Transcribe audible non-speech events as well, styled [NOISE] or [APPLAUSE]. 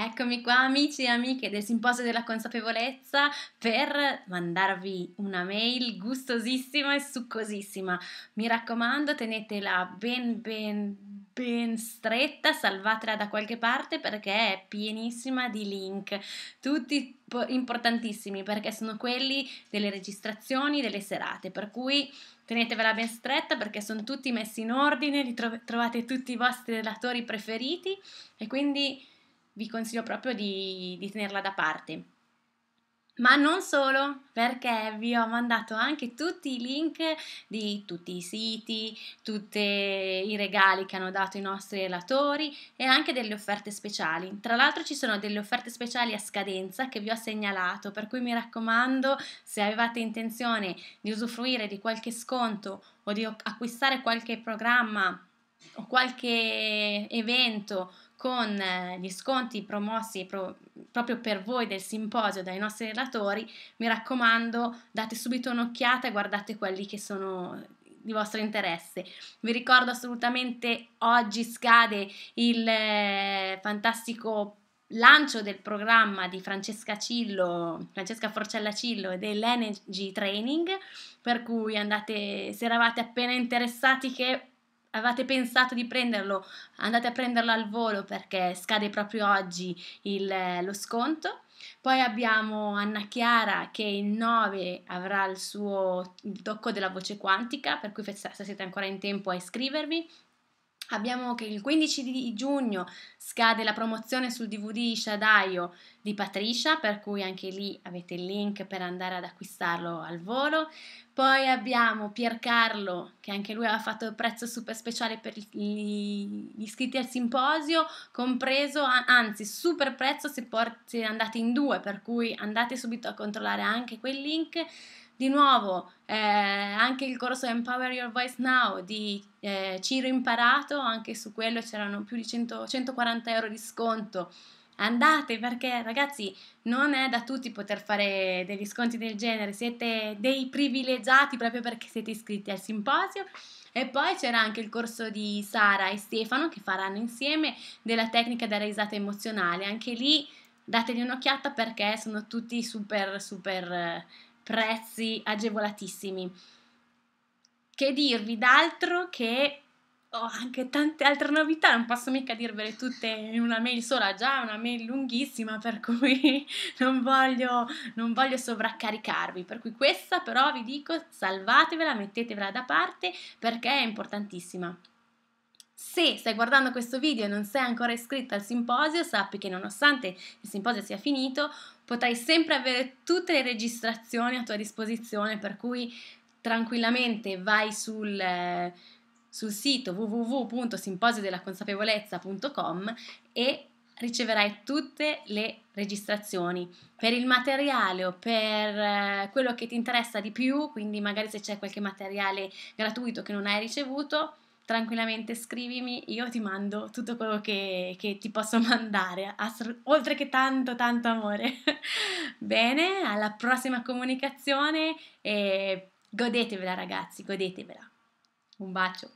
Eccomi qua amici e amiche del Simposio della Consapevolezza per mandarvi una mail gustosissima e succosissima. Mi raccomando, tenetela ben ben ben stretta, salvatela da qualche parte perché è pienissima di link, tutti importantissimi perché sono quelli delle registrazioni delle serate, per cui tenetevela ben stretta perché sono tutti messi in ordine, li trovate tutti i vostri relatori preferiti e quindi vi consiglio proprio di, di tenerla da parte. Ma non solo, perché vi ho mandato anche tutti i link di tutti i siti, tutti i regali che hanno dato i nostri relatori e anche delle offerte speciali. Tra l'altro ci sono delle offerte speciali a scadenza che vi ho segnalato, per cui mi raccomando, se avevate intenzione di usufruire di qualche sconto o di acquistare qualche programma o qualche evento con eh, gli sconti promossi pro, proprio per voi del simposio dai nostri relatori, mi raccomando date subito un'occhiata e guardate quelli che sono di vostro interesse. Vi ricordo assolutamente oggi scade il eh, fantastico lancio del programma di Francesca Cillo, Francesca Forcella Cillo dell'Energy Training, per cui andate, se eravate appena interessati che avevate pensato di prenderlo, andate a prenderlo al volo perché scade proprio oggi il, eh, lo sconto. Poi abbiamo Anna Chiara che il 9 avrà il suo tocco della voce quantica, per cui se siete ancora in tempo a iscrivervi. Abbiamo che il 15 di giugno Scade la promozione sul DVD Shadaio di Patricia, per cui anche lì avete il link per andare ad acquistarlo al volo. Poi abbiamo Piercarlo, che anche lui aveva fatto il prezzo super speciale per gli iscritti al simposio, compreso, anzi super prezzo se, port- se andate in due, per cui andate subito a controllare anche quel link. Di nuovo, eh, anche il corso Empower Your Voice Now di eh, Ciro Imparato, anche su quello c'erano più di 100, 140 50 euro di sconto. Andate perché ragazzi non è da tutti poter fare degli sconti del genere, siete dei privilegiati proprio perché siete iscritti al simposio. E poi c'era anche il corso di Sara e Stefano che faranno insieme della tecnica della risata emozionale, anche lì dategli un'occhiata perché sono tutti super super prezzi agevolatissimi. Che dirvi d'altro che ho anche tante altre novità, non posso mica dirvele tutte in una mail sola, già una mail lunghissima, per cui [LAUGHS] non voglio, non voglio sovraccaricarvi. Per cui questa però vi dico, salvatevela, mettetevela da parte perché è importantissima. Se stai guardando questo video e non sei ancora iscritto al simposio, sappi che nonostante il simposio sia finito, potrai sempre avere tutte le registrazioni a tua disposizione, per cui tranquillamente vai sul... Eh, sul sito www.simposiodellaconsapevolezza.com e riceverai tutte le registrazioni per il materiale o per eh, quello che ti interessa di più, quindi magari se c'è qualche materiale gratuito che non hai ricevuto, tranquillamente scrivimi, io ti mando tutto quello che, che ti posso [LAUGHS] mandare, oltre che tanto, tanto amore. [LAUGHS] Bene, alla prossima comunicazione e godetevela ragazzi, godetevela. Un bacio.